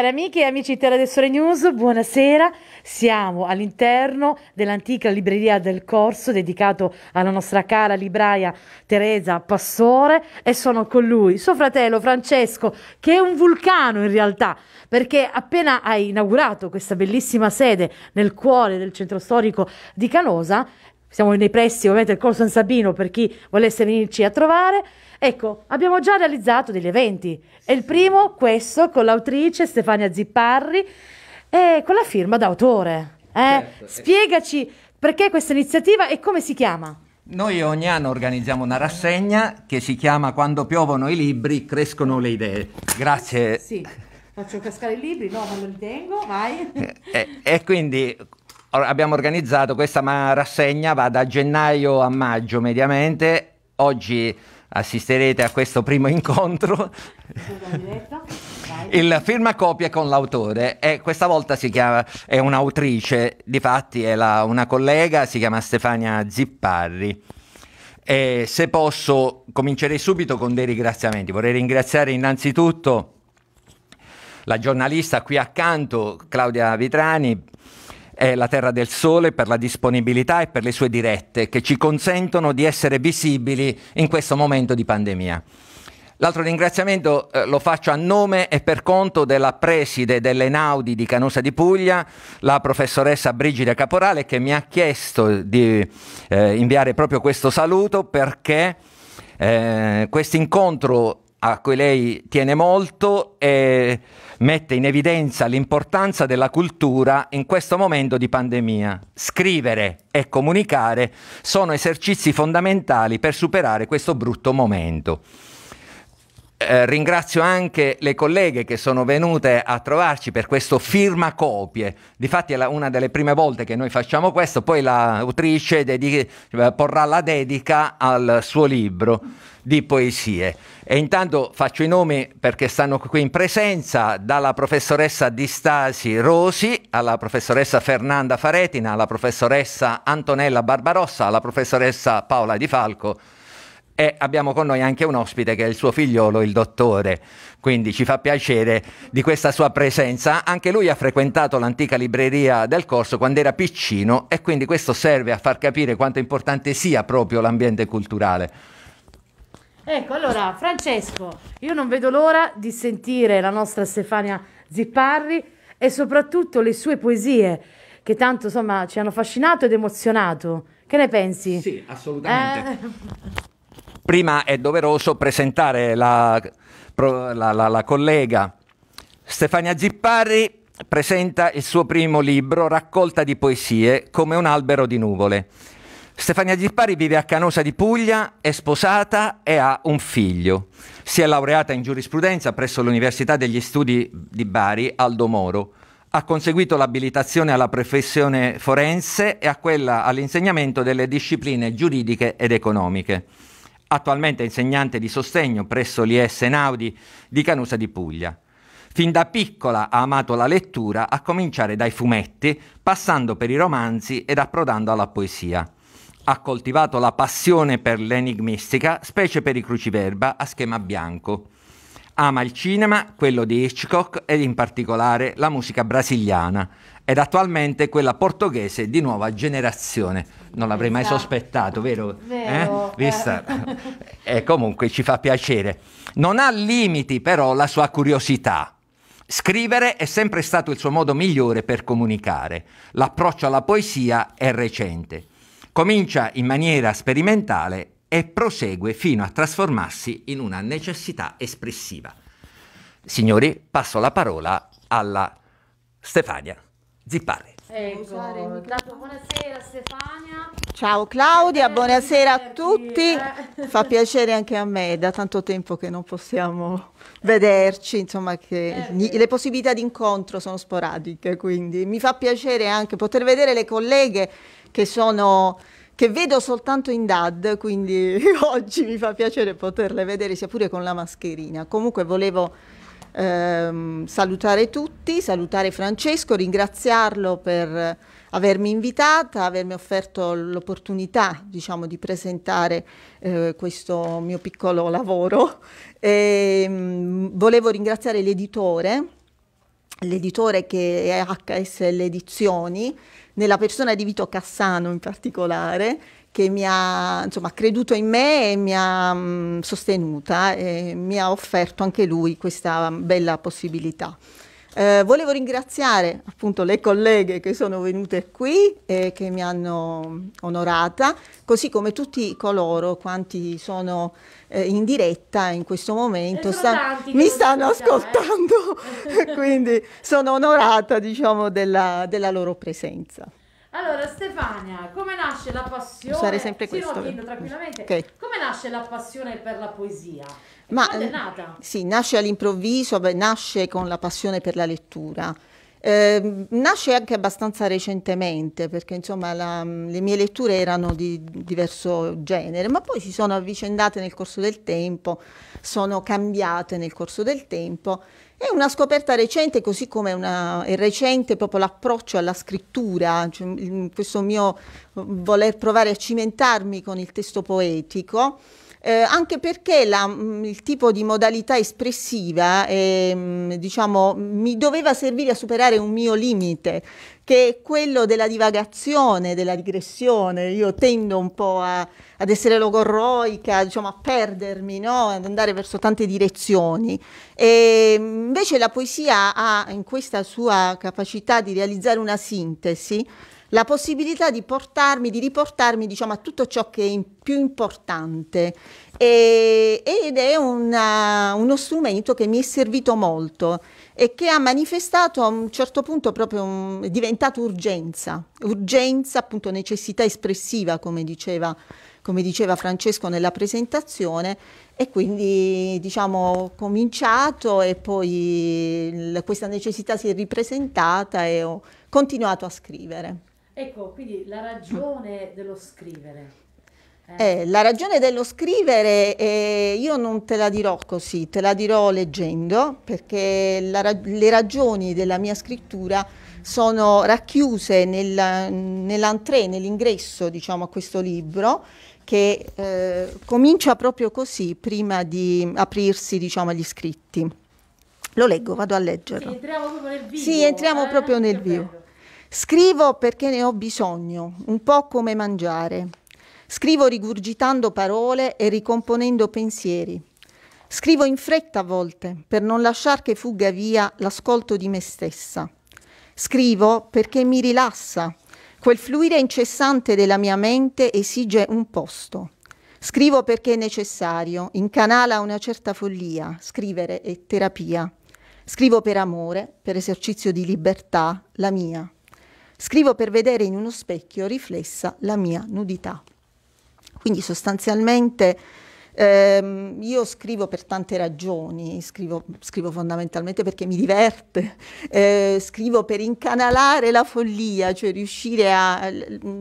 Cari amiche e amici di Terra del Sole News, buonasera. Siamo all'interno dell'antica libreria del corso dedicato alla nostra cara libraia Teresa Passore e sono con lui suo fratello Francesco, che è un vulcano in realtà, perché appena hai inaugurato questa bellissima sede nel cuore del centro storico di Canosa, siamo nei pressi ovviamente del Corso San Sabino per chi volesse venirci a trovare. Ecco, abbiamo già realizzato degli eventi. È il primo, questo, con l'autrice Stefania Zipparri e con la firma d'autore. Eh? Certo. Eh Spiegaci perché questa iniziativa e come si chiama? Noi ogni anno organizziamo una rassegna che si chiama Quando piovono i libri, crescono le idee. Grazie. Sì. Faccio cascare i libri, no, non li tengo, vai. e, eh, eh, e quindi abbiamo organizzato questa rassegna, va da gennaio a maggio mediamente, oggi assisterete a questo primo incontro. Il firma copia con l'autore e questa volta si chiama, è un'autrice, di fatti è la, una collega, si chiama Stefania Zipparri. E se posso comincerei subito con dei ringraziamenti. Vorrei ringraziare innanzitutto la giornalista qui accanto, Claudia Vitrani, è la Terra del Sole per la disponibilità e per le sue dirette che ci consentono di essere visibili in questo momento di pandemia. L'altro ringraziamento eh, lo faccio a nome e per conto della preside delle Naudi di Canosa di Puglia, la professoressa Brigida Caporale, che mi ha chiesto di eh, inviare proprio questo saluto perché eh, questo incontro a cui lei tiene molto e mette in evidenza l'importanza della cultura in questo momento di pandemia. Scrivere e comunicare sono esercizi fondamentali per superare questo brutto momento. Eh, ringrazio anche le colleghe che sono venute a trovarci per questo firma copie. Difatti è la, una delle prime volte che noi facciamo questo, poi l'autrice la eh, porrà la dedica al suo libro di poesie. E intanto faccio i nomi perché stanno qui in presenza, dalla professoressa Di Stasi Rosi alla professoressa Fernanda Faretina, alla professoressa Antonella Barbarossa, alla professoressa Paola Di Falco e abbiamo con noi anche un ospite che è il suo figliolo, il dottore. Quindi ci fa piacere di questa sua presenza. Anche lui ha frequentato l'antica libreria del corso quando era piccino e quindi questo serve a far capire quanto importante sia proprio l'ambiente culturale. Ecco, allora Francesco, io non vedo l'ora di sentire la nostra Stefania Zipparri e soprattutto le sue poesie che tanto insomma ci hanno affascinato ed emozionato. Che ne pensi? Sì, assolutamente. Eh prima è doveroso presentare la, la, la, la collega Stefania Zippari presenta il suo primo libro, Raccolta di poesie, come un albero di nuvole. Stefania Zippari vive a Canosa di Puglia, è sposata e ha un figlio. Si è laureata in giurisprudenza presso l'Università degli Studi di Bari, Aldo Moro. Ha conseguito l'abilitazione alla professione forense e a quella all'insegnamento delle discipline giuridiche ed economiche attualmente insegnante di sostegno presso l'IS Naudi di Canusa di Puglia. Fin da piccola ha amato la lettura, a cominciare dai fumetti, passando per i romanzi ed approdando alla poesia. Ha coltivato la passione per l'enigmistica, specie per i cruciverba a schema bianco. Ama il cinema, quello di Hitchcock ed in particolare la musica brasiliana ed attualmente quella portoghese di nuova generazione. Non l'avrei mai esatto. sospettato, vero? vero eh? Vista. e eh. eh, comunque ci fa piacere. Non ha limiti però la sua curiosità. Scrivere è sempre stato il suo modo migliore per comunicare. L'approccio alla poesia è recente. Comincia in maniera sperimentale e prosegue fino a trasformarsi in una necessità espressiva. Signori, passo la parola alla Stefania. Zippari. Ecco, dato, buonasera Stefania. Ciao Claudia, buonasera a tutti. Fa piacere anche a me, da tanto tempo che non possiamo vederci, insomma che eh, le possibilità di incontro sono sporadiche, quindi mi fa piacere anche poter vedere le colleghe che sono che vedo soltanto in DAD, quindi oggi mi fa piacere poterle vedere sia pure con la mascherina. Comunque volevo ehm, salutare tutti, salutare Francesco, ringraziarlo per avermi invitata, avermi offerto l'opportunità diciamo, di presentare eh, questo mio piccolo lavoro. E, ehm, mh, volevo ringraziare l'editore, l'editore che è HSL Edizioni, nella persona di Vito Cassano in particolare, che mi ha insomma, creduto in me e mi ha mh, mm, sostenuta e mi ha offerto anche lui questa bella possibilità. Eh, volevo ringraziare appunto le colleghe che sono venute qui e che mi hanno onorata, così come tutti coloro quanti sono eh, in diretta in questo momento, sta, mi stanno eh. ascoltando, eh. quindi sono onorata diciamo della, della loro presenza. Allora, Stefania, come nasce la passione? Usare sempre sì, questo. No, tranquillamente. Okay. Come nasce la passione per la poesia? E Ma, è eh, nata? Sì, nasce all'improvviso, nasce con la passione per la lettura. Eh, nasce anche abbastanza recentemente perché insomma la, le mie letture erano di diverso genere, ma poi si sono avvicendate nel corso del tempo sono cambiate nel corso del tempo. È una scoperta recente, così come una, è recente proprio l'approccio alla scrittura, cioè, questo mio mm, voler provare a cimentarmi con il testo poetico eh, anche perché la, mm, il tipo di modalità espressiva eh, diciamo, mi doveva servire a superare un mio limite, che è quello della divagazione, della digressione. Io tendo un po' a, ad essere logorroica, diciamo, a perdermi, no? ad andare verso tante direzioni. E mm, invece la poesia ha in questa sua capacità di realizzare una sintesi, la possibilità di portarmi, di riportarmi diciamo, a tutto ciò che è più importante e, ed è una, uh, uno strumento che mi è servito molto e che ha manifestato a un certo punto proprio un, è diventato urgenza, urgenza appunto necessità espressiva come diceva, come diceva Francesco nella presentazione e quindi diciamo ho cominciato e poi il, questa necessità si è ripresentata e ho continuato a scrivere. Ecco, quindi la ragione dello scrivere. Eh. eh, la ragione dello scrivere eh, io non te la dirò così, te la dirò leggendo perché la, le ragioni della mia scrittura sono racchiuse nel, nell'entrée, nell'ingresso diciamo, a questo libro che eh, comincia proprio così prima di aprirsi diciamo, agli scritti. Lo leggo, vado a leggerlo. Sì, entriamo proprio nel vivo. Sì, entriamo eh, proprio nel vivo. Scrivo perché ne ho bisogno, un po' come mangiare. Scrivo rigurgitando parole e ricomponendo pensieri. Scrivo in fretta a volte, per non lasciar che fugga via l'ascolto di me stessa. Scrivo perché mi rilassa. Quel fluire incessante della mia mente esige un posto. Scrivo perché è necessario, incanala una certa follia, scrivere è terapia. Scrivo per amore, per esercizio di libertà, la mia. Scrivo per vedere in uno specchio riflessa la mia nudità. Quindi sostanzialmente eh, io scrivo per tante ragioni, scrivo, scrivo fondamentalmente perché mi diverte, eh, scrivo per incanalare la follia, cioè riuscire a...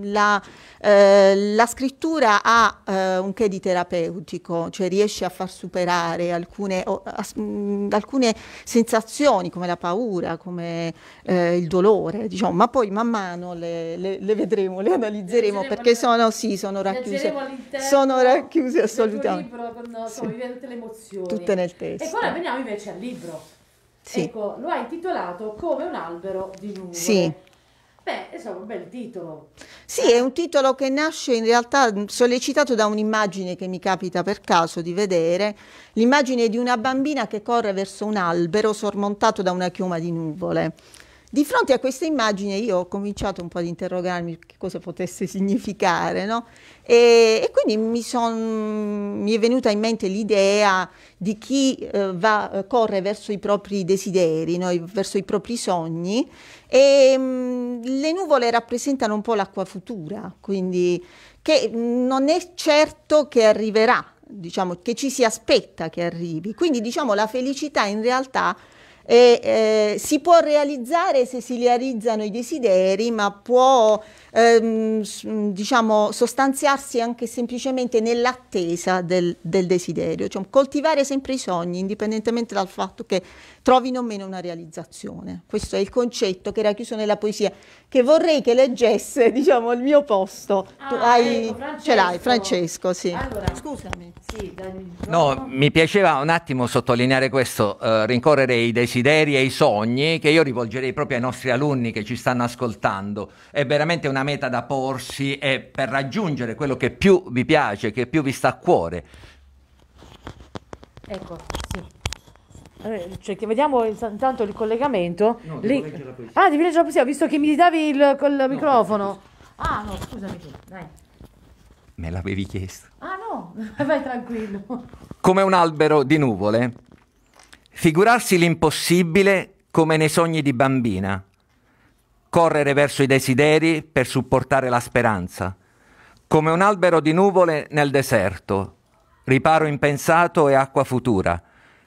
La, eh, la scrittura ha eh, un che di terapeutico, cioè riesce a far superare alcune, o, as, mh, alcune sensazioni come la paura, come eh, il dolore, diciamo, ma poi man mano le, le, le vedremo, le analizzeremo perché sono, sì, sono racchiuse, sono racchiuse assolutamente libro, con, insomma, sì. tutte le emozioni. Tutte nel testo. E ora veniamo invece al libro. Sì. Ecco, lo hai intitolato Come un albero di nuvole. Sì. Beh, insomma, un bel titolo. Sì, è un titolo che nasce in realtà sollecitato da un'immagine che mi capita per caso di vedere, l'immagine di una bambina che corre verso un albero sormontato da una chioma di nuvole. Di fronte a questa immagine io ho cominciato un po' ad interrogarmi che cosa potesse significare, no? e, e, quindi mi, son, mi, è venuta in mente l'idea di chi eh, va, eh, corre verso i propri desideri, no? verso i propri sogni, e mh, mm, le nuvole rappresentano un po' l'acqua futura, quindi che mm, non è certo che arriverà, diciamo, che ci si aspetta che arrivi. Quindi diciamo la felicità in realtà e, eh, si può realizzare se si realizzano i desideri, ma può ehm, diciamo, sostanziarsi anche semplicemente nell'attesa del, del, desiderio, cioè coltivare sempre i sogni, indipendentemente dal fatto che trovino o meno una realizzazione. Questo è il concetto che era chiuso nella poesia, che vorrei che leggesse diciamo, il mio posto. Ah, tu hai, ecco, ce l'hai, Francesco, sì. Allora, Scusami. Sì, no, mi piaceva un attimo sottolineare questo, eh, rincorrere i desideri desideri e i sogni che io rivolgerei proprio ai nostri alunni che ci stanno ascoltando. È veramente una meta da porsi e per raggiungere quello che più vi piace, che più vi sta a cuore. Ecco, sì. Cioè, vediamo intanto il collegamento. No, devo Le... la Ah, devi leggere la poesia, visto che mi davi il, col no, microfono. Ah, no, scusami tu, dai. Me l'avevi chiesto. Ah, no, vai tranquillo. Come un albero di nuvole Figurarsi l'impossibile come nei sogni di bambina, correre verso i desideri per supportare la speranza, come un albero di nuvole nel deserto, riparo impensato e acqua futura,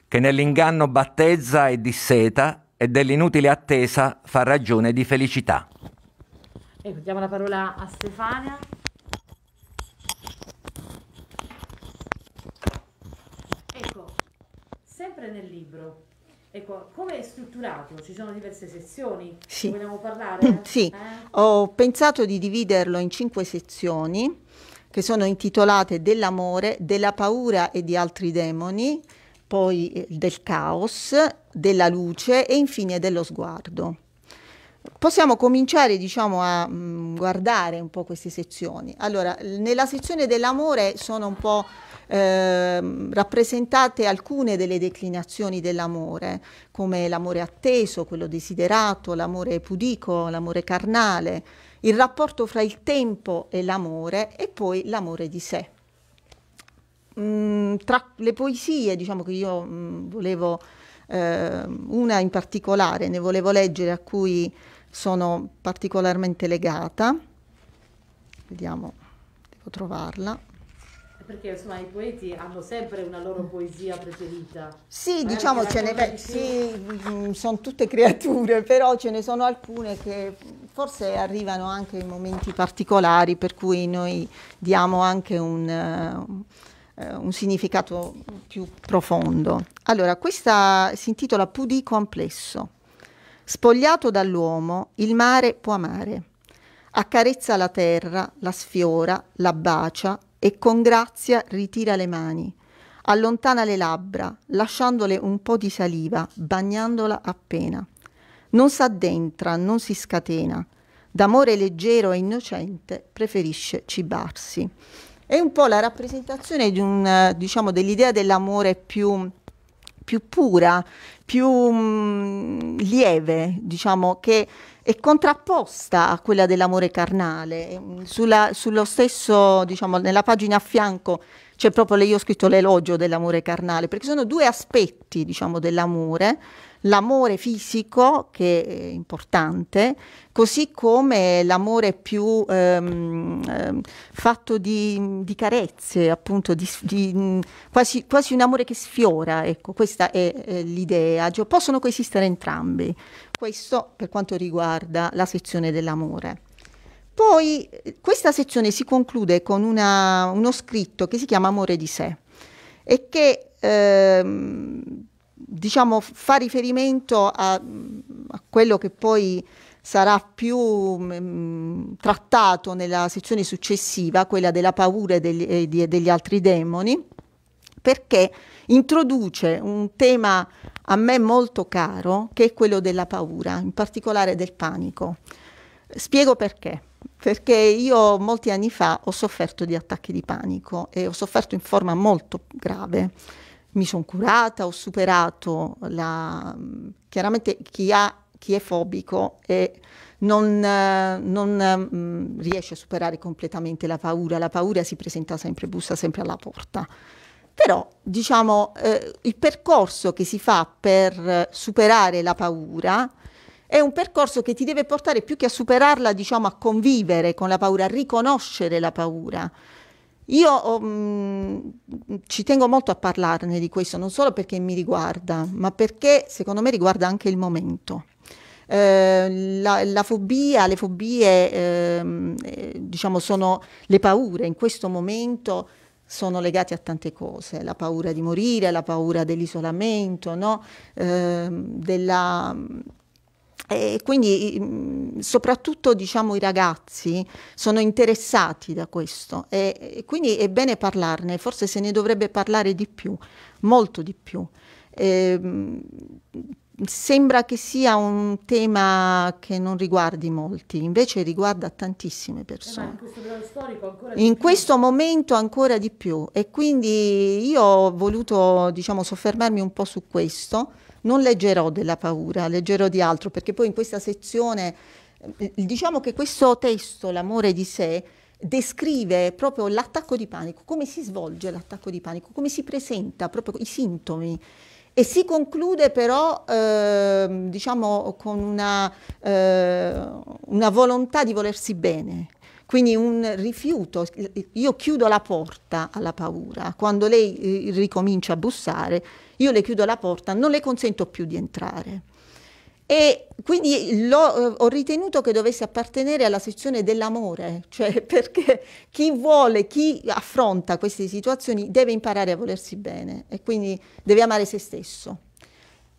che nell'inganno battezza e disseta e dell'inutile attesa fa ragione di felicità. E ecco, diamo la parola a Stefania. sempre nel libro. Ecco, come è strutturato? Ci sono diverse sezioni? Sì. Vogliamo parlare? Mm, sì, eh? ho pensato di dividerlo in cinque sezioni che sono intitolate dell'amore, della paura e di altri demoni, poi eh, del caos, della luce e infine dello sguardo. Possiamo cominciare diciamo, a mh, mm, guardare un po' queste sezioni. Allora, nella sezione dell'amore sono un po' eh, rappresentate alcune delle declinazioni dell'amore, come l'amore atteso, quello desiderato, l'amore pudico, l'amore carnale, il rapporto fra il tempo e l'amore e poi l'amore di sé. Mm, tra le poesie diciamo che io mm, volevo, eh, una in particolare, ne volevo leggere a cui sono particolarmente legata. Vediamo, devo trovarla. Perché insomma i poeti hanno sempre una loro poesia preferita. Sì, Magari eh, diciamo ce ne beh, sì, mm, sono tutte creature, però ce ne sono alcune che forse arrivano anche in momenti particolari per cui noi diamo anche un, uh, un significato più profondo. Allora, questa si intitola Pudì complesso. Spogliato dall'uomo, il mare può amare. Accarezza la terra, la sfiora, la bacia e con grazia ritira le mani. Allontana le labbra, lasciandole un po' di saliva, bagnandola appena. Non s'addentra, non si scatena. D'amore leggero e innocente preferisce cibarsi. È un po' la rappresentazione di un, diciamo, dell'idea dell'amore più più pura, più mh, mm, lieve, diciamo, che è contrapposta a quella dell'amore carnale. Sulla, sullo stesso, diciamo, nella pagina a fianco c'è proprio, io ho scritto l'elogio dell'amore carnale, perché sono due aspetti, diciamo, dell'amore l'amore fisico che è importante, così come l'amore più ehm, ehm fatto di, di, carezze, appunto, di, di, mm, quasi, quasi, un amore che sfiora, ecco, questa è eh, l'idea, possono coesistere entrambi, questo per quanto riguarda la sezione dell'amore. Poi eh, questa sezione si conclude con una, uno scritto che si chiama Amore di sé e che ehm, diciamo, fa riferimento a, a, quello che poi sarà più mh, mm, trattato nella sezione successiva, quella della paura e degli, e degli altri demoni, perché introduce un tema a me molto caro, che è quello della paura, in particolare del panico. Spiego perché. Perché io molti anni fa ho sofferto di attacchi di panico e ho sofferto in forma molto grave mi sono curata, ho superato la... Chiaramente chi, ha, chi è fobico e non, non mm, riesce a superare completamente la paura, la paura si presenta sempre, bussa sempre alla porta. Però diciamo eh, il percorso che si fa per superare la paura è un percorso che ti deve portare più che a superarla, diciamo a convivere con la paura, a riconoscere la paura io um, ci tengo molto a parlarne di questo, non solo perché mi riguarda, ma perché secondo me riguarda anche il momento. Eh, la, la, fobia, le fobie, ehm, eh, diciamo, sono le paure in questo momento sono legati a tante cose, la paura di morire, la paura dell'isolamento, no? eh, della e quindi mm, soprattutto diciamo, i ragazzi sono interessati da questo e, e, quindi è bene parlarne, forse se ne dovrebbe parlare di più, molto di più. E, ehm, sembra che sia un tema che non riguardi molti, invece riguarda tantissime persone. Eh, questo in questo momento ancora di più e quindi io ho voluto diciamo, soffermarmi un po' su questo non leggerò della paura, leggerò di altro, perché poi in questa sezione eh, diciamo che questo testo, l'amore di sé, descrive proprio l'attacco di panico, come si svolge l'attacco di panico, come si presenta proprio i sintomi. E si conclude però eh, diciamo, con una, eh, una volontà di volersi bene, quindi un rifiuto, io chiudo la porta alla paura, quando lei eh, ricomincia a bussare, io le chiudo la porta, non le consento più di entrare. E quindi eh, ho ritenuto che dovesse appartenere alla sezione dell'amore, cioè perché chi vuole, chi affronta queste situazioni deve imparare a volersi bene e quindi deve amare se stesso.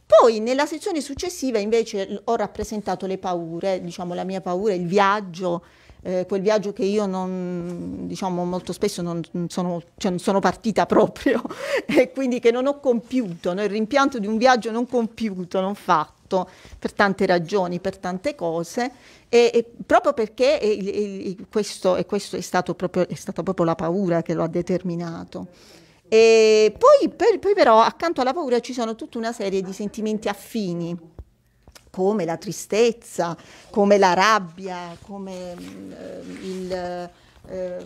Poi nella sezione successiva invece ho rappresentato le paure, diciamo la mia paura, il viaggio, eh, quel viaggio che io non, diciamo, molto spesso non sono, cioè non sono partita proprio e quindi che non ho compiuto, no? il rimpianto di un viaggio non compiuto, non fatto per tante ragioni, per tante cose, e, e proprio perché e, e questo, e questo è, stato proprio, è stata proprio la paura che lo ha determinato. E poi, per, poi però accanto alla paura ci sono tutta una serie di sentimenti affini come la tristezza, come la rabbia, come mm, eh,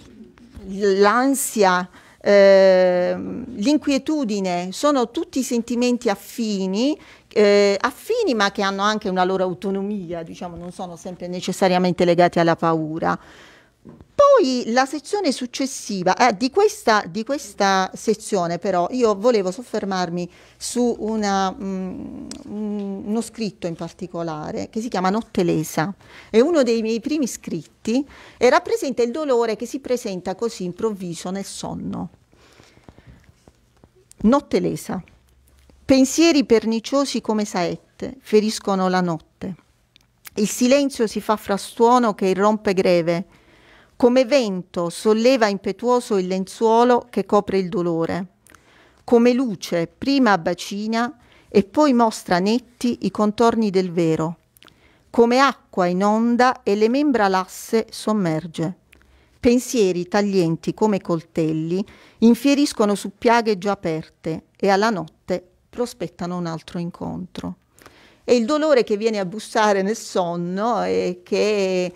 l'ansia, eh, l'inquietudine, sono tutti sentimenti affini, eh, affini ma che hanno anche una loro autonomia, diciamo, non sono sempre necessariamente legati alla paura. Poi la sezione successiva, eh, di, questa, di, questa, sezione però io volevo soffermarmi su una, mh, mm, uno scritto in particolare che si chiama Notte Lesa, è uno dei miei primi scritti e rappresenta il dolore che si presenta così improvviso nel sonno. Notte Lesa, pensieri perniciosi come saette feriscono la notte. Il silenzio si fa frastuono che irrompe greve come vento solleva impetuoso il lenzuolo che copre il dolore. Come luce prima abbacina e poi mostra netti i contorni del vero. Come acqua inonda e le membra lasse sommerge. Pensieri taglienti come coltelli infieriscono su piaghe già aperte e alla notte prospettano un altro incontro. E il dolore che viene a bussare nel sonno e che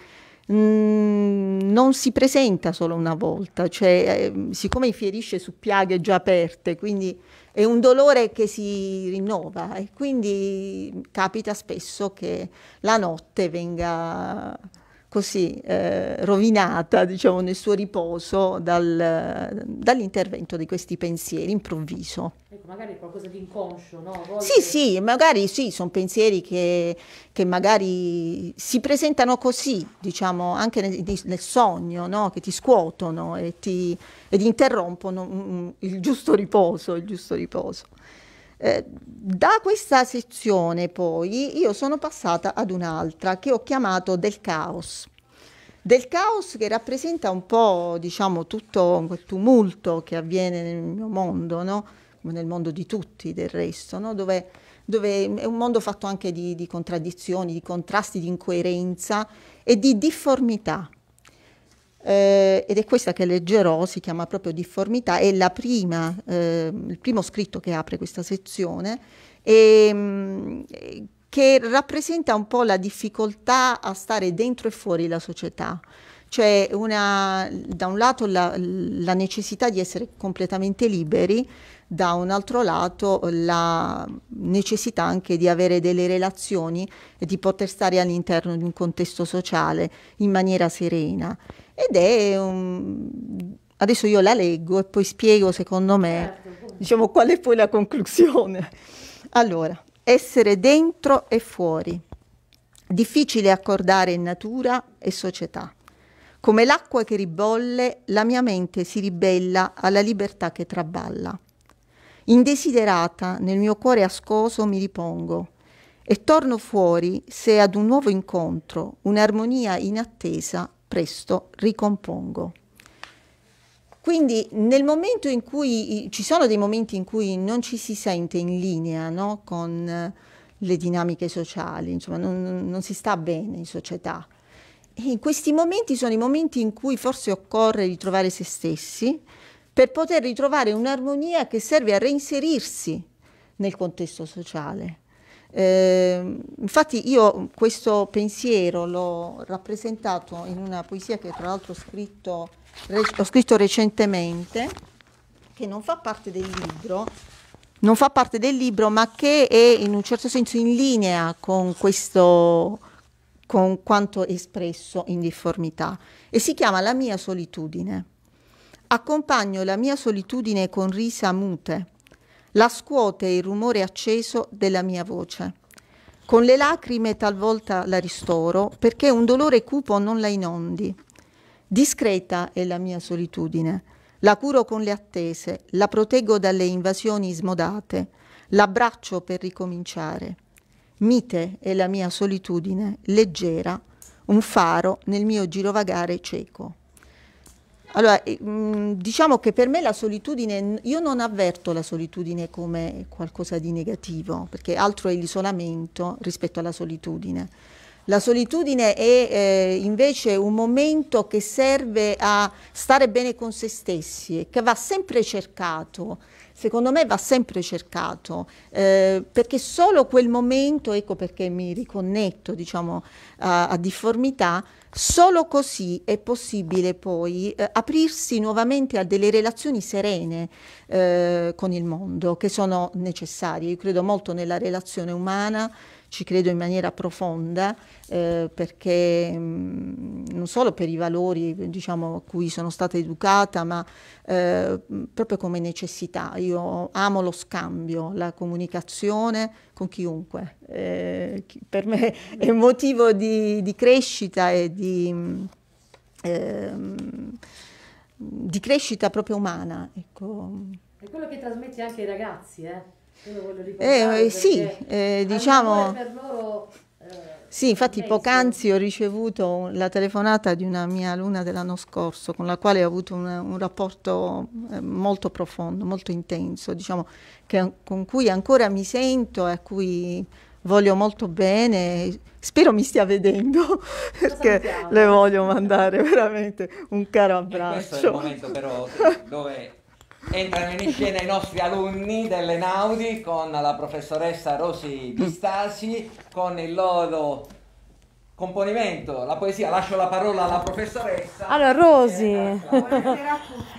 Mm, non si presenta solo una volta, cioè, eh, siccome infierisce su piaghe già aperte, quindi è un dolore che si rinnova e quindi capita spesso che la notte venga così eh, rovinata, diciamo, nel suo riposo dal, dall'intervento di questi pensieri improvviso. Ecco, magari qualcosa di inconscio, no? Volte... Sì, sì, magari sì, sono pensieri che, che, magari si presentano così, diciamo, anche nel, nel sogno, no? Che ti scuotono e ti, ed interrompono mm, mm, il giusto riposo, il giusto riposo. Eh, da questa sezione poi io sono passata ad un'altra che ho chiamato del caos. Del caos che rappresenta un po' diciamo tutto quel tumulto che avviene nel mio mondo, no? nel mondo di tutti del resto, no? dove, dove, è un mondo fatto anche di, di contraddizioni, di contrasti, di incoerenza e di difformità eh, ed è questa che leggerò, si chiama proprio difformità, è prima, eh, il primo scritto che apre questa sezione e ehm, che rappresenta un po' la difficoltà a stare dentro e fuori la società. Cioè una, da un lato la, la necessità di essere completamente liberi, da un altro lato la necessità anche di avere delle relazioni e di poter stare all'interno di un contesto sociale in maniera serena ed è un... adesso io la leggo e poi spiego secondo me certo. diciamo qual è poi la conclusione. Allora, essere dentro e fuori, difficile accordare natura e società. Come l'acqua che ribolle, la mia mente si ribella alla libertà che traballa. Indesiderata, nel mio cuore ascoso mi ripongo e torno fuori se ad un nuovo incontro, un'armonia inattesa, presto ricompongo. Quindi nel momento in cui ci sono dei momenti in cui non ci si sente in linea no? con eh, le dinamiche sociali, insomma non, non si sta bene in società. E in questi momenti sono i momenti in cui forse occorre ritrovare se stessi per poter ritrovare un'armonia che serve a reinserirsi nel contesto sociale. Eh, infatti io questo pensiero l'ho rappresentato in una poesia che tra l'altro ho scritto, ho scritto recentemente, che non fa parte del libro, non fa parte del libro, ma che è in un certo senso in linea con questo con quanto espresso in difformità e si chiama La mia solitudine. Accompagno la mia solitudine con risa mute la scuote il rumore acceso della mia voce. Con le lacrime talvolta la ristoro, perché un dolore cupo non la inondi. Discreta è la mia solitudine, la curo con le attese, la proteggo dalle invasioni smodate, l'abbraccio per ricominciare. Mite è la mia solitudine, leggera, un faro nel mio girovagare cieco. Allora, eh, mm, diciamo che per me la solitudine, io non avverto la solitudine come qualcosa di negativo, perché altro è l'isolamento rispetto alla solitudine. La solitudine è eh, invece un momento che serve a stare bene con se stessi e che va sempre cercato, secondo me va sempre cercato, eh, perché solo quel momento, ecco perché mi riconnetto diciamo, a, a difformità, Solo così è possibile poi eh, aprirsi nuovamente a delle relazioni serene eh, con il mondo che sono necessarie. Io credo molto nella relazione umana ci credo in maniera profonda eh, perché mh, non solo per i valori diciamo, a cui sono stata educata, ma eh, proprio come necessità. Io amo lo scambio, la comunicazione con chiunque. Eh, per me è un motivo di, di crescita e di... Ehm, di crescita proprio umana. Ecco. È quello che trasmetti anche ai ragazzi, eh? Eh, eh, sì, eh, diciamo... Loro, eh, sì, infatti poc'anzi ho ricevuto la telefonata di una mia alunna dell'anno scorso con la quale ho avuto un, un rapporto eh, molto profondo, molto intenso, diciamo, che, con cui ancora mi sento e a cui voglio molto bene, spero mi stia vedendo perché le voglio mandare veramente un caro abbraccio. E questo è il momento però dove entrano in scena i nostri alunni delle Naudi con la professoressa Rosi Bistasi con il loro componimento, la poesia, lascio la parola alla professoressa. Allora Rosi, eh,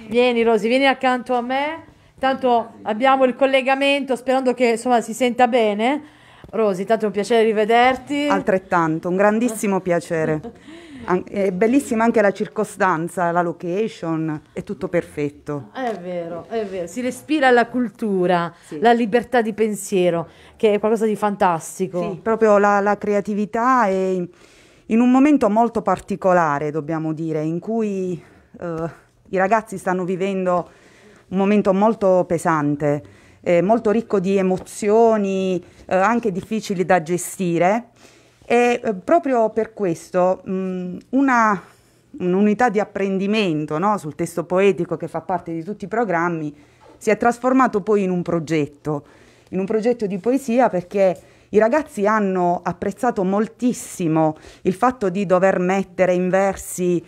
vieni Rosi, vieni accanto a me, tanto abbiamo il collegamento sperando che insomma si senta bene. Rosi, tanto è un piacere rivederti. Altrettanto, un grandissimo piacere. An- è bellissima anche la circostanza, la location, è tutto perfetto. È vero, è vero, si respira la cultura, sì. la libertà di pensiero, che è qualcosa di fantastico. Sì, proprio la, la creatività è in un momento molto particolare, dobbiamo dire, in cui eh, i ragazzi stanno vivendo un momento molto pesante, eh, molto ricco di emozioni, eh, anche difficili da gestire. E eh, proprio per questo mh, mm, una, un'unità di apprendimento no? sul testo poetico che fa parte di tutti i programmi si è trasformato poi in un progetto, in un progetto di poesia perché i ragazzi hanno apprezzato moltissimo il fatto di dover mettere in versi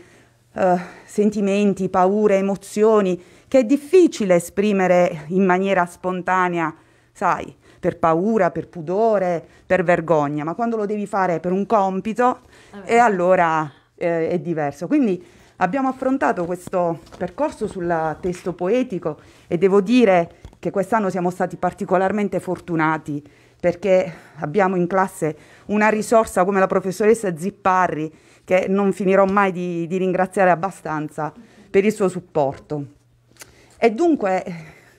eh, sentimenti, paure, emozioni che è difficile esprimere in maniera spontanea, sai, per paura, per pudore, per vergogna, ma quando lo devi fare per un compito, eh e allora eh, è diverso. Quindi abbiamo affrontato questo percorso sul testo poetico e devo dire che quest'anno siamo stati particolarmente fortunati perché abbiamo in classe una risorsa come la professoressa Zipparri che non finirò mai di, di ringraziare abbastanza per il suo supporto. E dunque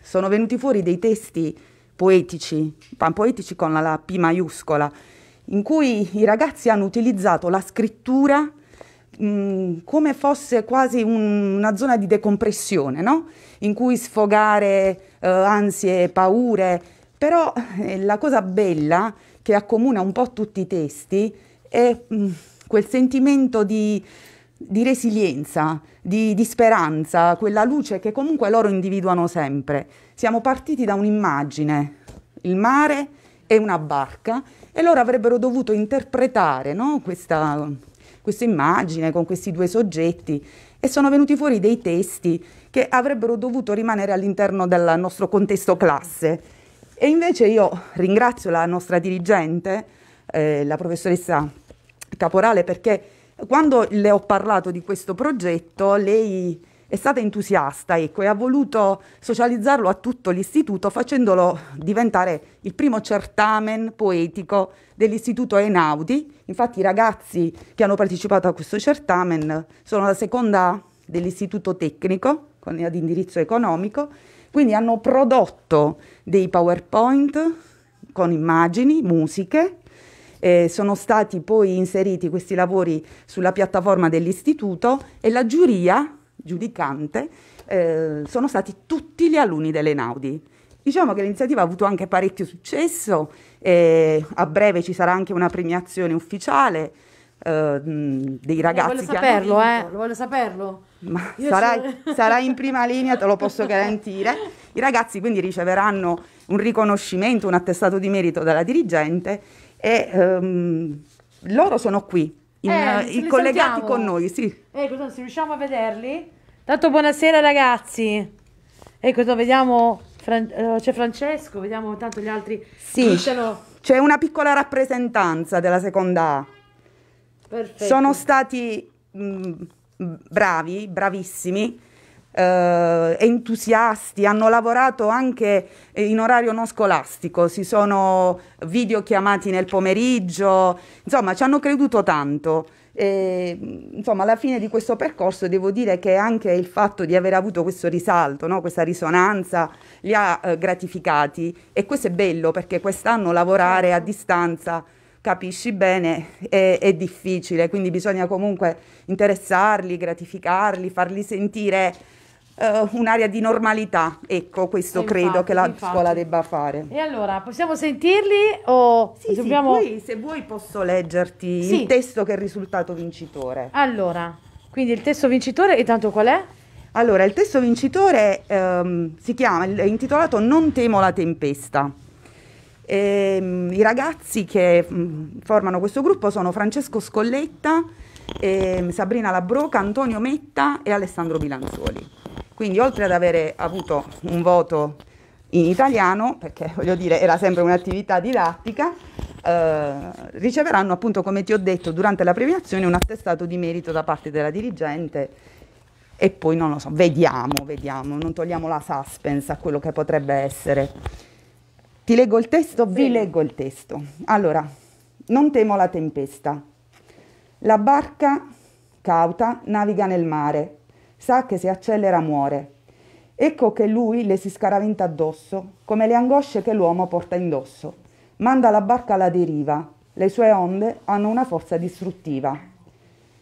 sono venuti fuori dei testi poetici, poetici con la P maiuscola, in cui i ragazzi hanno utilizzato la scrittura mm, come fosse quasi un, una zona di decompressione, no? in cui sfogare eh, ansie, paure, però eh, la cosa bella che accomuna un po' tutti i testi è mh, mm, quel sentimento di, di resilienza, di, di speranza, quella luce che comunque loro individuano sempre. Siamo partiti da un'immagine, il mare e una barca, e loro avrebbero dovuto interpretare no? questa, questa immagine con questi due soggetti e sono venuti fuori dei testi che avrebbero dovuto rimanere all'interno del nostro contesto classe. E invece io ringrazio la nostra dirigente, eh, la professoressa Caporale, perché quando le ho parlato di questo progetto, lei è stata entusiasta ecco, e ha voluto socializzarlo a tutto l'istituto facendolo diventare il primo certamen poetico dell'istituto Einaudi. Infatti i ragazzi che hanno partecipato a questo certamen sono la seconda dell'istituto tecnico con, ad indirizzo economico, quindi hanno prodotto dei PowerPoint con immagini, musiche eh, sono stati poi inseriti questi lavori sulla piattaforma dell'istituto e la giuria giudicante eh, sono stati tutti gli alunni dell'Enaudi. Diciamo che l'iniziativa ha avuto anche parecchio successo, eh, a breve ci sarà anche una premiazione ufficiale eh, dei eh, ragazzi. Lo voglio saperlo, eh, voglio saperlo. Ma sarai, sarai, in prima linea, te lo posso garantire. I ragazzi quindi riceveranno un riconoscimento, un attestato di merito dalla dirigente e ehm, loro sono qui in, eh, collegati sentiamo. con noi, sì. Ecco, se riusciamo a vederli. Tanto buonasera ragazzi. Ecco, vediamo, Fran- eh, c'è Francesco, vediamo tanto gli altri. Sì, c'è una piccola rappresentanza della seconda A. Perfetto. Sono stati mh, mm, bravi, bravissimi eh, entusiasti, hanno lavorato anche in orario non scolastico, si sono videochiamati nel pomeriggio, insomma ci hanno creduto tanto. E, insomma, alla fine di questo percorso devo dire che anche il fatto di aver avuto questo risalto, no? questa risonanza, li ha eh, gratificati e questo è bello perché quest'anno lavorare a certo. distanza, capisci bene, è, è difficile, quindi bisogna comunque interessarli, gratificarli, farli sentire Uh, un'area di normalità. Ecco, questo infatti, eh, credo che la infatti. scuola debba fare. E allora, possiamo sentirli o sì, dobbiamo... sì, poi, se vuoi posso leggerti sì. il testo che è risultato vincitore. Allora, quindi il testo vincitore, e tanto qual è? Allora, il testo vincitore ehm, si chiama, è intitolato Non temo la tempesta. E, ehm, I ragazzi che mh, mm, formano questo gruppo sono Francesco Scolletta, eh, Sabrina Labroca, Antonio Metta e Alessandro Bilanzoli. Quindi oltre ad avere avuto un voto in italiano, perché voglio dire era sempre un'attività didattica, eh, riceveranno appunto, come ti ho detto, durante la premiazione un attestato di merito da parte della dirigente e poi non lo so, vediamo, vediamo, non togliamo la suspense a quello che potrebbe essere. Ti leggo il testo? Vi leggo il testo. Allora, non temo la tempesta. La barca cauta naviga nel mare, sa che se accelera muore. Ecco che lui le si scaraventa addosso, come le angosce che l'uomo porta indosso. Manda la barca alla deriva, le sue onde hanno una forza distruttiva.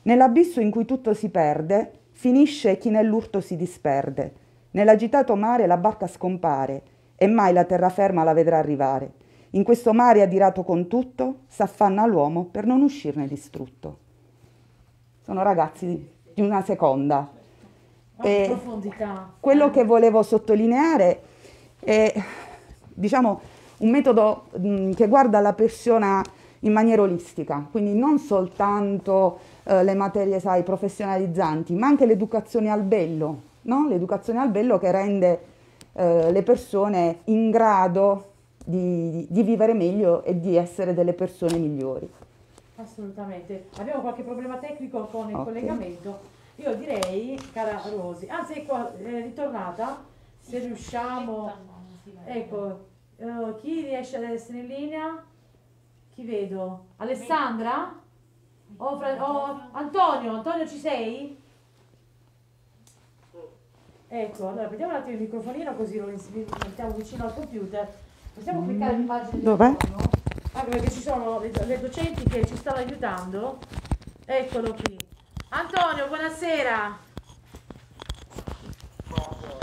Nell'abisso in cui tutto si perde, finisce chi nell'urto si disperde. Nell'agitato mare la barca scompare e mai la terraferma la vedrà arrivare. In questo mare adirato con tutto, s'affanna l'uomo per non uscirne distrutto. Sono ragazzi di una seconda eh, profondità. Quello eh. che volevo sottolineare è diciamo, un metodo mh, mm, che guarda la persona in maniera olistica, quindi non soltanto eh, le materie sai, professionalizzanti, ma anche l'educazione al bello, no? l'educazione al bello che rende eh, le persone in grado di, di vivere meglio e di essere delle persone migliori. Assolutamente. Abbiamo qualche problema tecnico con il okay. collegamento. Io direi, cara Rosi, ah sei qua, è ritornata? Se riusciamo, ecco, uh, chi riesce ad essere in linea? Chi vedo? Alessandra? O oh, oh, Antonio, Antonio ci sei? Ecco, allora prendiamo un attimo il microfonino così lo mettiamo vicino al computer. Possiamo mm. cliccare l'immagine Dov'è? Anche perché ci sono le, le docenti che ci stanno aiutando. Eccolo qui. Antonio, buonasera. Buonasera.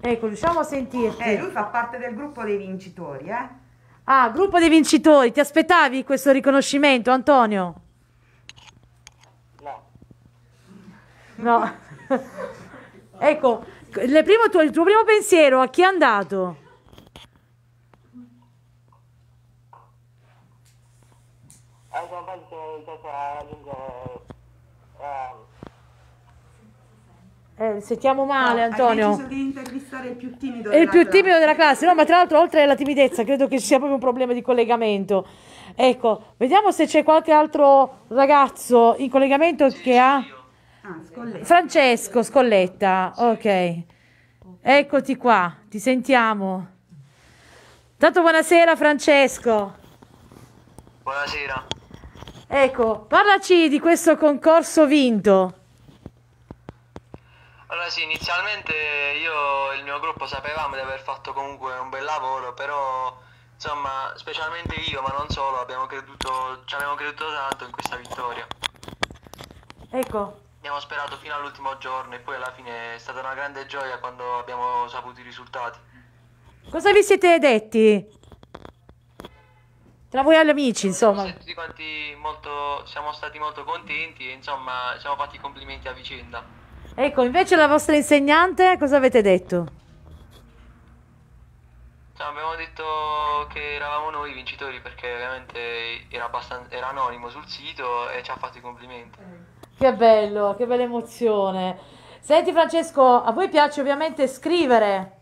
Ecco, riusciamo a sentirti. Eh, lui fa parte del gruppo dei vincitori, eh? Ah, gruppo dei vincitori. Ti aspettavi questo riconoscimento, Antonio? No. No. ecco, il, primo tuo, il tuo primo pensiero a chi è andato? Ai compagni che mi piace raggiungere eh, sentiamo male, no, ah, Antonio. Ho deciso di intervistare il più timido. È eh, il più classe. timido della classe, no? Ma tra l'altro, oltre alla timidezza, credo che sia proprio un problema di collegamento. Ecco, vediamo se c'è qualche altro ragazzo in collegamento sì, che ha. Ah, Francesco Scolletta, sì. ok. Eccoti qua, ti sentiamo. Tanto buonasera Francesco. Buonasera. Ecco, parlaci di questo concorso vinto. Allora sì, inizialmente io e il mio gruppo sapevamo di aver fatto comunque un bel lavoro, però insomma, specialmente io, ma non solo, abbiamo creduto, ci abbiamo creduto tanto in questa vittoria. Ecco. Abbiamo sperato fino all'ultimo giorno e poi alla fine è stata una grande gioia quando abbiamo saputo i risultati. Cosa vi siete detti tra voi agli amici, insomma. Siamo tutti quanti molto, siamo stati molto contenti insomma ci siamo fatti complimenti a vicenda. Ecco, invece la vostra insegnante cosa avete detto? No, cioè, abbiamo detto che eravamo noi i vincitori perché ovviamente era, era anonimo sul sito e ci ha fatto i complimenti. Che bello, che bella emozione. Senti Francesco, a voi piace ovviamente scrivere?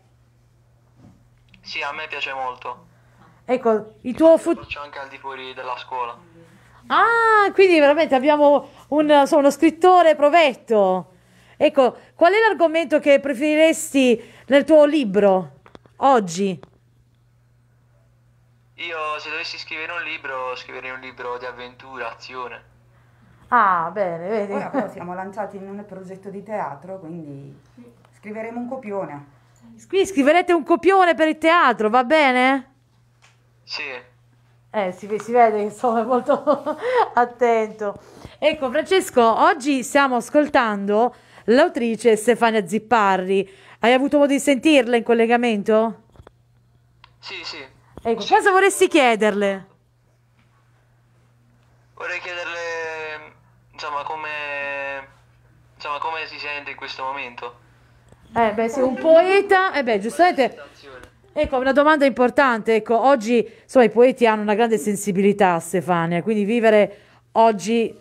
Sì, a me piace molto. Ecco, il tuo futuro... C'è anche al di fuori della scuola. Ah, quindi veramente abbiamo un, so, uno scrittore provetto. Ecco, qual è l'argomento che preferiresti nel tuo libro oggi? Io se dovessi scrivere un libro, scriverei un libro di avventura, azione. Ah, bene, vedi. Ora però siamo lanciati in un progetto di teatro, quindi scriveremo un copione. Qui scriverete un copione per il teatro, va bene? Sì. Eh, si, si, vede, insomma, è molto attento. Ecco, Francesco, oggi stiamo ascoltando l'autrice Stefania Zipparri. Hai avuto modo di sentirla in collegamento? Sì, sì. Ecco, sì. cosa vorresti chiederle? Vorrei chiederle, insomma, come, insomma, come si sente in questo momento. Eh, beh, sei un poeta, eh beh, giustamente Ecco, una domanda importante. Ecco, oggi insomma, i poeti hanno una grande sensibilità, Stefania, quindi vivere oggi...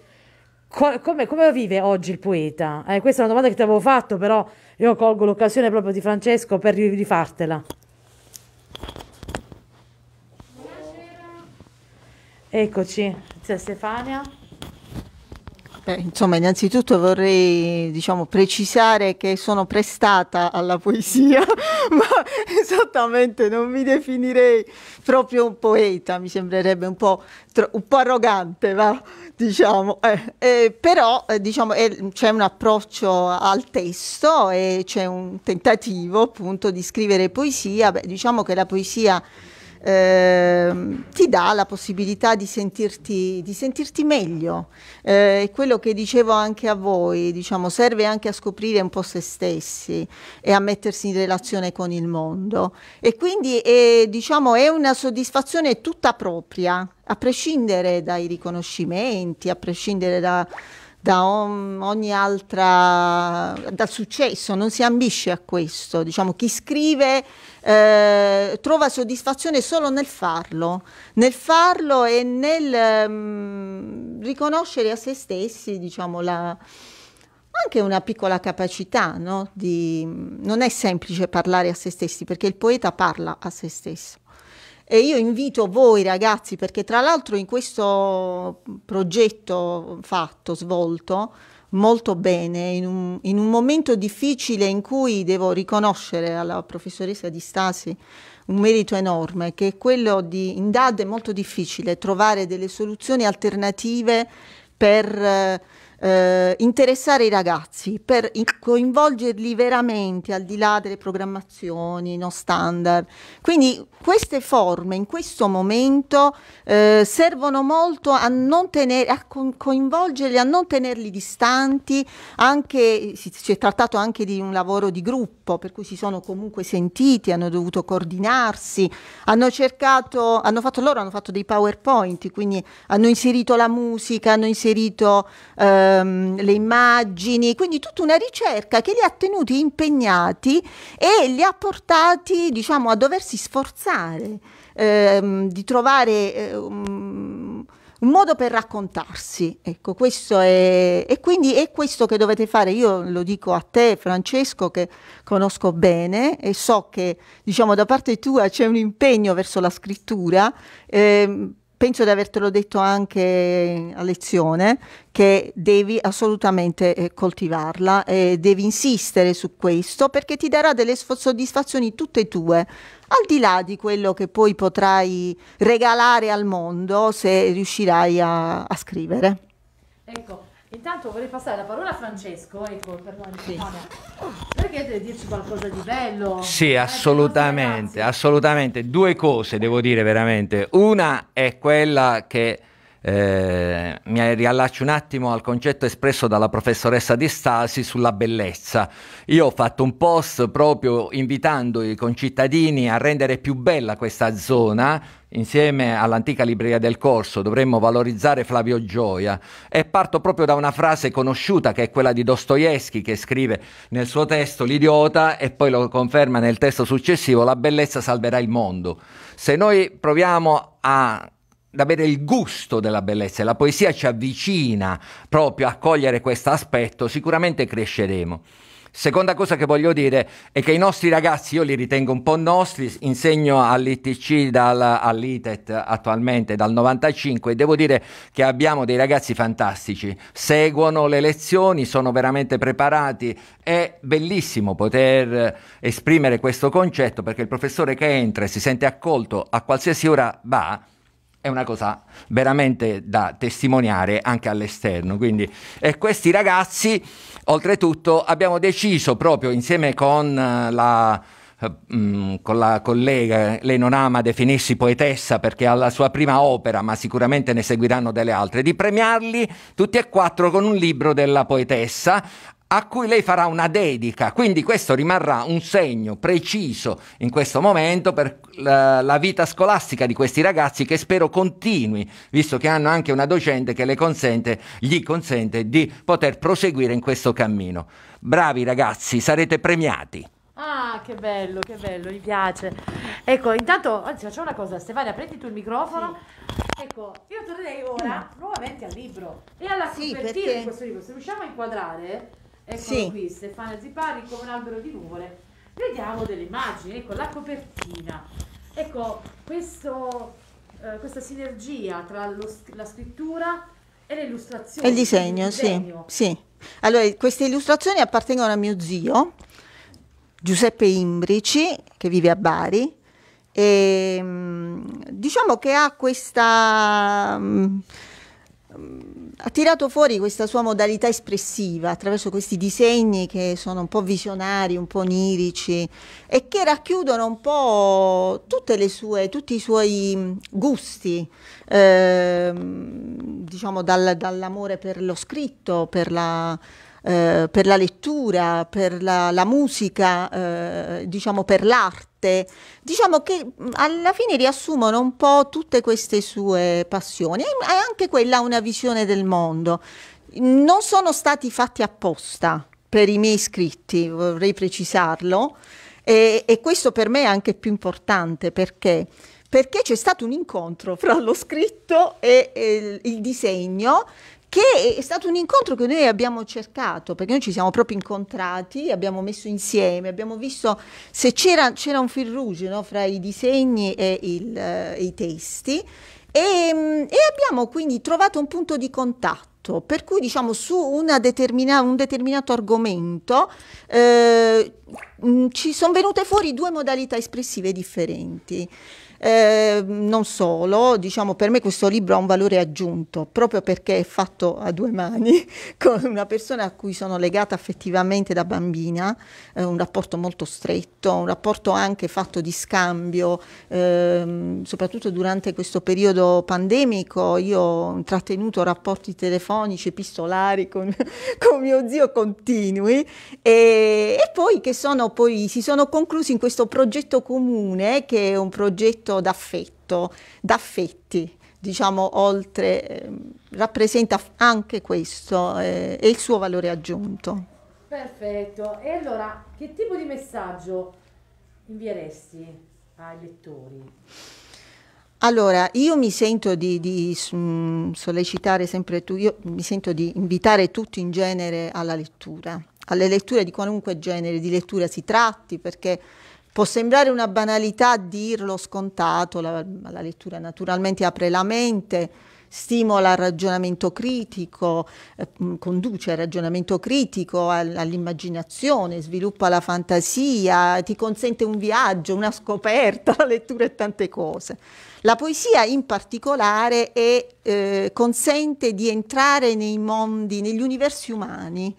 Co come, come, vive oggi il poeta? Eh, questa è una domanda che ti avevo fatto, però io colgo l'occasione proprio di Francesco per rifartela. Eccoci, Stefania. Beh, insomma, innanzitutto vorrei diciamo, precisare che sono prestata alla poesia, ma esattamente non mi definirei proprio un poeta, mi sembrerebbe un po', un po arrogante, va? diciamo. Eh, eh, però eh, diciamo, c'è un approccio al testo e c'è un tentativo appunto di scrivere poesia. Beh, diciamo che la poesia eh, ti dà la possibilità di sentirti, di sentirti meglio. Eh, quello che dicevo anche a voi, diciamo, serve anche a scoprire un po' se stessi e a mettersi in relazione con il mondo. E quindi è, diciamo, è una soddisfazione tutta propria, a prescindere dai riconoscimenti, a prescindere da da ogni altra dal successo, non si ambisce a questo. Diciamo, chi scrive eh, trova soddisfazione solo nel farlo, nel farlo e nel mh, mm, riconoscere a se stessi, diciamo, la, anche una piccola capacità, no? Di, non è semplice parlare a se stessi, perché il poeta parla a se stesso. E io invito voi ragazzi, perché tra l'altro in questo progetto fatto, svolto, molto bene in un, in un, momento difficile in cui devo riconoscere alla professoressa Di Stasi un merito enorme che è quello di in DAD è molto difficile trovare delle soluzioni alternative per eh, eh, interessare i ragazzi per coinvolgerli veramente al di là delle programmazioni non standard. Quindi queste forme in questo momento eh, servono molto a, non tenere, a coinvolgerli, a non tenerli distanti, anche, si, si è trattato anche di un lavoro di gruppo per cui si sono comunque sentiti, hanno dovuto coordinarsi, hanno cercato, hanno fatto loro, hanno fatto dei PowerPoint, quindi hanno inserito la musica, hanno inserito... Eh, ehm, le immagini, quindi tutta una ricerca che li ha tenuti impegnati e li ha portati diciamo, a doversi sforzare ehm, di trovare ehm, un modo per raccontarsi. Ecco, questo è, e quindi è questo che dovete fare. Io lo dico a te, Francesco, che conosco bene e so che diciamo, da parte tua c'è un impegno verso la scrittura. Ehm, penso di avertelo detto anche a lezione, che devi assolutamente eh, coltivarla e devi insistere su questo perché ti darà delle soddisfazioni tutte tue, al di là di quello che poi potrai regalare al mondo se riuscirai a, a scrivere. Ecco. Intanto vorrei passare la parola a Francesco, ecco, per noi, sì. perché deve dirci qualcosa di bello. Sì, eh, assolutamente, assolutamente. Due cose devo dire veramente. Una è quella che eh, mi riallaccio un attimo al concetto espresso dalla professoressa Di Stasi sulla bellezza. Io ho fatto un post proprio invitando i concittadini a rendere più bella questa zona insieme all'antica libreria del corso dovremmo valorizzare Flavio Gioia e parto proprio da una frase conosciuta che è quella di Dostoevsky che scrive nel suo testo l'idiota e poi lo conferma nel testo successivo la bellezza salverà il mondo. Se noi proviamo a ad avere il gusto della bellezza e la poesia ci avvicina proprio a cogliere questo aspetto, sicuramente cresceremo. Seconda cosa che voglio dire è che i nostri ragazzi, io li ritengo un po' nostri, insegno all'ITC, dal, all'ITET attualmente dal 95 e devo dire che abbiamo dei ragazzi fantastici, seguono le lezioni, sono veramente preparati, è bellissimo poter esprimere questo concetto perché il professore che entra e si sente accolto a qualsiasi ora va, è una cosa veramente da testimoniare anche all'esterno. Quindi, e questi ragazzi, oltretutto, abbiamo deciso proprio insieme con eh, la eh, mm, con la collega, lei non ama definirsi poetessa perché ha la sua prima opera, ma sicuramente ne seguiranno delle altre, di premiarli tutti e quattro con un libro della poetessa a cui lei farà una dedica, quindi questo rimarrà un segno preciso in questo momento per la, la vita scolastica di questi ragazzi che spero continui, visto che hanno anche una docente che le consente, gli consente di poter proseguire in questo cammino. Bravi ragazzi, sarete premiati. Ah, che bello, che bello, mi piace. Ecco, intanto, anzi, facciamo una cosa, Stefania, prendi tu il microfono. Sì. Ecco, io tornerei ora mm. nuovamente al libro e alla sì, copertina perché... di questo libro. Se riusciamo a inquadrare, Eccolo sì. qui, Stefania Zipari come un albero di nuvole. Vediamo delle immagini, ecco la copertina. Ecco questo, eh, questa sinergia tra lo, la scrittura e le illustrazioni. E il disegno, il disegno. Sì, sì. Allora, queste illustrazioni appartengono a mio zio, Giuseppe Imbrici, che vive a Bari. E, mm, diciamo che ha questa... Mh, mm, ha tirato fuori questa sua modalità espressiva attraverso questi disegni che sono un po' visionari, un po' onirici e che racchiudono un po' sue, tutti i suoi mm, gusti, eh, diciamo dal, dall'amore per lo scritto, per la, eh, per la lettura, per la, la musica, eh, diciamo per l'arte carte, diciamo che mm, alla fine riassumono un po' tutte queste sue passioni e anche quella ha una visione del mondo. Non sono stati fatti apposta per i miei scritti, vorrei precisarlo, e, e questo per me è anche più importante perché perché c'è stato un incontro fra lo scritto e, e il disegno che è stato un incontro che noi abbiamo cercato, perché noi ci siamo proprio incontrati, abbiamo messo insieme, abbiamo visto se c'era, un fil rouge no, fra i disegni e, il, eh, i testi e, ehm, e abbiamo quindi trovato un punto di contatto per cui diciamo su determina un determinato argomento eh, ci sono venute fuori due modalità espressive differenti. Ehm, non solo, diciamo per me questo libro ha un valore aggiunto proprio perché è fatto a due mani con una persona a cui sono legata affettivamente da bambina, eh, un rapporto molto stretto, un rapporto anche fatto di scambio, eh, soprattutto durante questo periodo pandemico io ho intrattenuto rapporti telefonici, epistolari con, con mio zio continui e, e poi che sono poi, si sono conclusi in questo progetto comune che è un progetto senso d'affetto, d'affetti, diciamo oltre, eh, rappresenta anche questo eh, e il suo valore aggiunto. Perfetto, e allora che tipo di messaggio invieresti ai lettori? Allora, io mi sento di, di mm, sollecitare sempre tu, io mi sento di invitare tutti in genere alla lettura, alle letture di qualunque genere di lettura si tratti, perché Può sembrare una banalità dirlo scontato, la, la lettura naturalmente apre la mente, stimola il ragionamento critico, eh, mm, conduce al ragionamento critico, all'immaginazione, sviluppa la fantasia, ti consente un viaggio, una scoperta, la lettura e tante cose. La poesia in particolare è, eh, consente di entrare nei mondi, negli universi umani,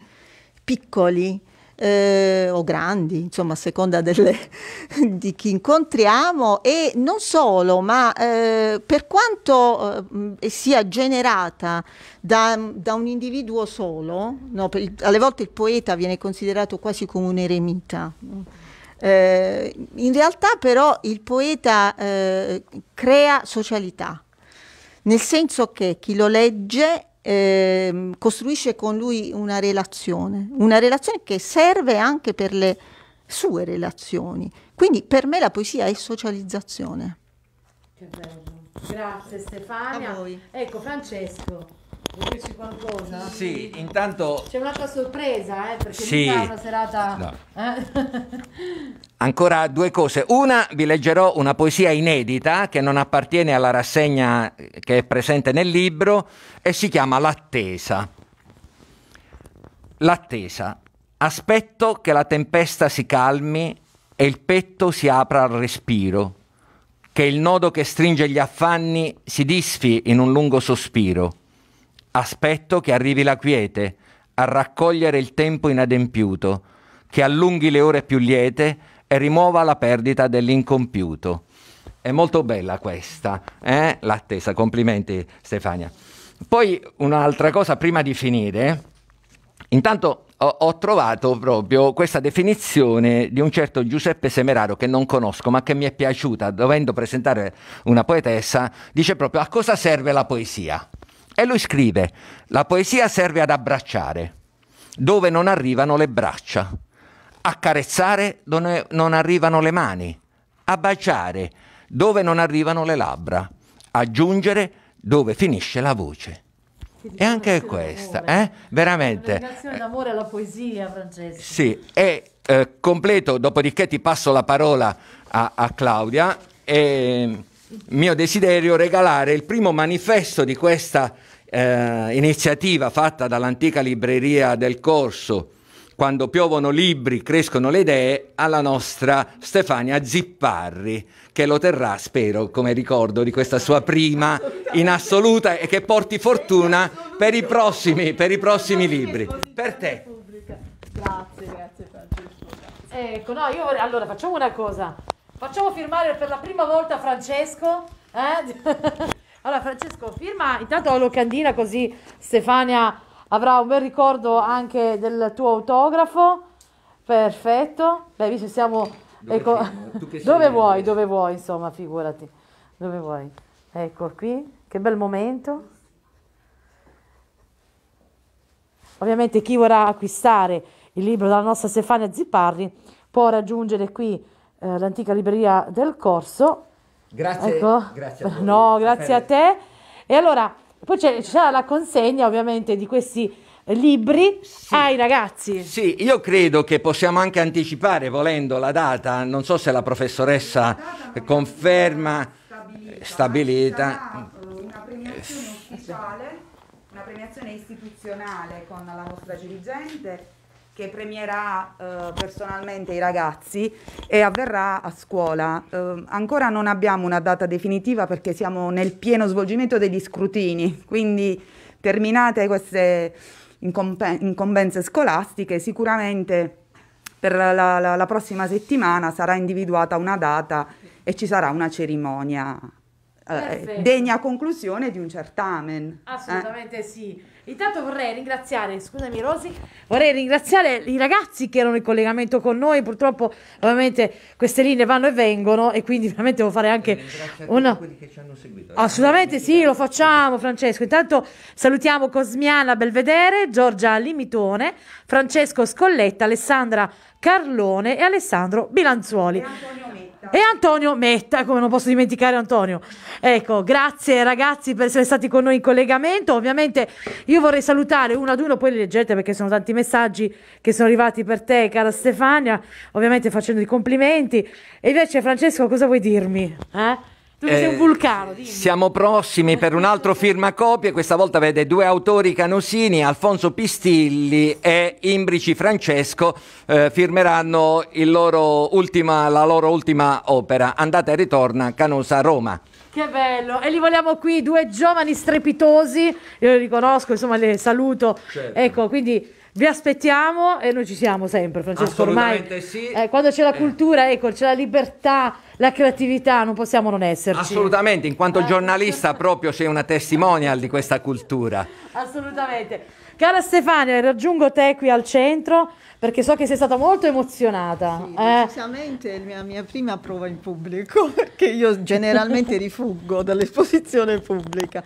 piccoli, eh, o grandi, insomma a seconda delle, di chi incontriamo e non solo, ma eh, per quanto eh, sia generata da, da, un individuo solo, no, per, alle volte il poeta viene considerato quasi come un eremita. Eh, in realtà però il poeta eh, crea socialità, nel senso che chi lo legge Ehm, costruisce con lui una relazione, una relazione che serve anche per le sue relazioni. Quindi per me la poesia è socializzazione. Che bello. Grazie Stefania. Ecco Francesco dirci qualcosa? Sì, intanto... C'è un'altra sorpresa, eh, perché sì. è una serata... No. Eh. Ancora due cose. Una, vi leggerò una poesia inedita che non appartiene alla rassegna eh, che è presente nel libro e si chiama L'attesa. L'attesa. Aspetto che la tempesta si calmi e il petto si apra al respiro, che il nodo che stringe gli affanni si disfi in un lungo sospiro Aspetto che arrivi la quiete, a raccogliere il tempo inadempiuto, che allunghi le ore più liete e rimuova la perdita dell'incompiuto. È molto bella questa, eh? l'attesa. Complimenti Stefania. Poi un'altra cosa prima di finire. Intanto ho, ho, trovato proprio questa definizione di un certo Giuseppe Semeraro che non conosco ma che mi è piaciuta, dovendo presentare una poetessa, dice proprio a cosa serve la poesia. E lui scrive, la poesia serve ad abbracciare, dove non arrivano le braccia, accarezzare dove non arrivano le mani, a baciare dove non arrivano le labbra, aggiungere dove finisce la voce. E anche questa, eh? veramente. Grazie d'amore alla poesia, Francesco. Sì, e eh, completo, dopodiché ti passo la parola a, a Claudia. E... Ehm, mio desiderio regalare il primo manifesto di questa eh, iniziativa fatta dall'antica libreria del corso quando piovono libri, crescono le idee, alla nostra Stefania Zipparri, che lo terrà, spero, come ricordo di questa sua prima in assoluta e che porti fortuna per i prossimi, per i prossimi libri. Per te. Grazie, grazie Francesco. Ecco, no, io allora facciamo una cosa. Facciamo firmare per la prima volta Francesco. Eh? Allora Francesco firma intanto la locandina così Stefania avrà un bel ricordo anche del tuo autografo. Perfetto. Beh, visto siamo... Dove, ecco, dove vuoi, dove vuoi, insomma, figurati. Dove vuoi. Ecco qui, che bel momento. Ovviamente chi vorrà acquistare il libro della nostra Stefania Zipparri può raggiungere qui eh, l'antica libreria del corso. Grazie, ecco. grazie a te. No, grazie a te. E allora, poi c'è, c'è la consegna ovviamente di questi eh, libri sì. ai ragazzi. Sì, io credo che possiamo anche anticipare, volendo, la data. Non so se la professoressa la conferma, stabilita. Eh, stabilita. Eh, una premiazione ufficiale, una premiazione istituzionale con la nostra dirigente che premierà eh, personalmente i ragazzi e avverrà a scuola. Eh, ancora non abbiamo una data definitiva perché siamo nel pieno svolgimento degli scrutini, quindi terminate queste incombenze scolastiche sicuramente per la, la, la prossima settimana sarà individuata una data e ci sarà una cerimonia eh, degna conclusione di un certamen. Eh. Assolutamente sì. Intanto vorrei ringraziare, scusami Rosi, vorrei ringraziare i ragazzi che erano in collegamento con noi, purtroppo ovviamente queste linee vanno e vengono e quindi veramente devo fare anche una... quelli che ci hanno seguito. Eh. Assolutamente sì, lo facciamo Francesco. Intanto salutiamo Cosmiana Belvedere, Giorgia Limitone, Francesco Scolletta, Alessandra Carlone e Alessandro Bilanzuoli. E Antonio Metta, come non posso dimenticare Antonio. Ecco, grazie ragazzi per essere stati con noi in collegamento. Ovviamente io vorrei salutare uno ad uno, poi li leggete perché sono tanti messaggi che sono arrivati per te, cara Stefania, ovviamente facendo i complimenti. E invece Francesco, cosa vuoi dirmi? Eh? Tu eh, sei un vulcano. Dimmi. Siamo prossimi per un altro firmacopie, questa volta vede due autori canosini, Alfonso Pistilli e Imbrici Francesco, eh, firmeranno loro ultima, la loro ultima opera, Andata e ritorna, Canosa Roma. Che bello! E li vogliamo qui, due giovani strepitosi, io li riconosco, insomma, li saluto. Certo. Ecco, quindi vi aspettiamo e noi ci siamo sempre, Francesco. Ormai sì. eh, quando c'è la eh. cultura, ecco, c'è la libertà, la creatività, non possiamo non esserci. Assolutamente, in quanto eh. giornalista proprio sei una testimonial di questa cultura. Assolutamente. Cara Stefania, raggiungo te qui al centro perché so che sei stata molto emozionata. Sì, eh. è la mia prima prova in pubblico, perché io generalmente rifuggo dall'esposizione pubblica.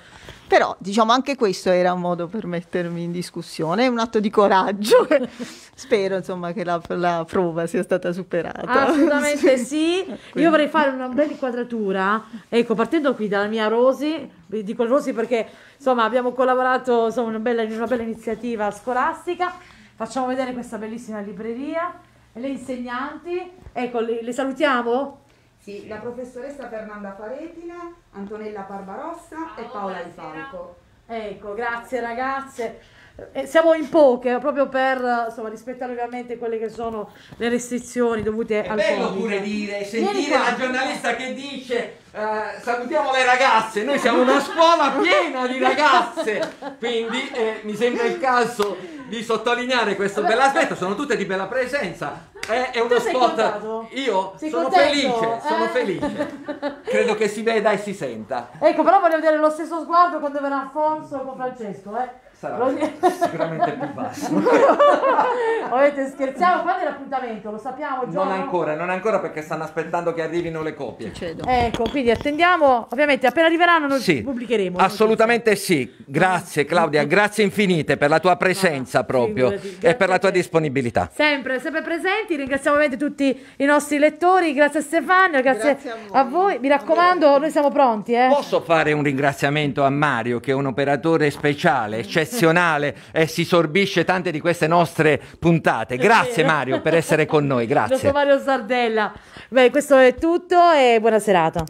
Però diciamo anche questo era un modo per mettermi in discussione, è un atto di coraggio. Spero insomma che la, la, prova sia stata superata. Assolutamente sì. sì. Io vorrei fare una bella inquadratura, ecco partendo qui dalla mia Rosi, dico Rosi perché insomma abbiamo collaborato insomma, una bella, in una bella iniziativa scolastica, facciamo vedere questa bellissima libreria, le insegnanti, ecco le, le salutiamo? Sì, la professoressa Fernanda Faretina, Antonella Barbarossa ah, Paola, e Paola Di Falco. Ecco, grazie ragazze. Eh, siamo in poche proprio per insomma, rispettare ovviamente quelle che sono le restrizioni dovute è al bello COVID. pure dire sentire la giornalista che dice eh, salutiamo le ragazze noi siamo una scuola piena di ragazze quindi eh, mi sembra il caso di sottolineare questo bel aspetto sono tutte di bella presenza è, è uno spot contato? io sei sono contento? felice sono eh? felice credo che si veda e si senta ecco però voglio vedere lo stesso sguardo quando verrà Alfonso con Francesco eh sarà Roger... sicuramente più basso. Volete scherziamo, è l'appuntamento, lo sappiamo Gio. Non ancora, non ancora perché stanno aspettando che arrivino le copie. Cedo. Ecco, quindi attendiamo, ovviamente appena arriveranno noi sì, pubblicheremo. Assolutamente sì, grazie Claudia, grazie infinite per la tua presenza ah, proprio e per la tua disponibilità. Sempre, sempre presenti, ringraziamo ovviamente tutti i nostri lettori, grazie a Stefano, grazie, grazie a, a, voi, mi raccomando, noi siamo pronti. Eh. Posso fare un ringraziamento a Mario che è un operatore speciale, c'è professionale e eh, si sorbisce tante di queste nostre puntate. Grazie Mario per essere con noi, grazie. Dottor Mario Sardella, Beh, questo è tutto e buona serata.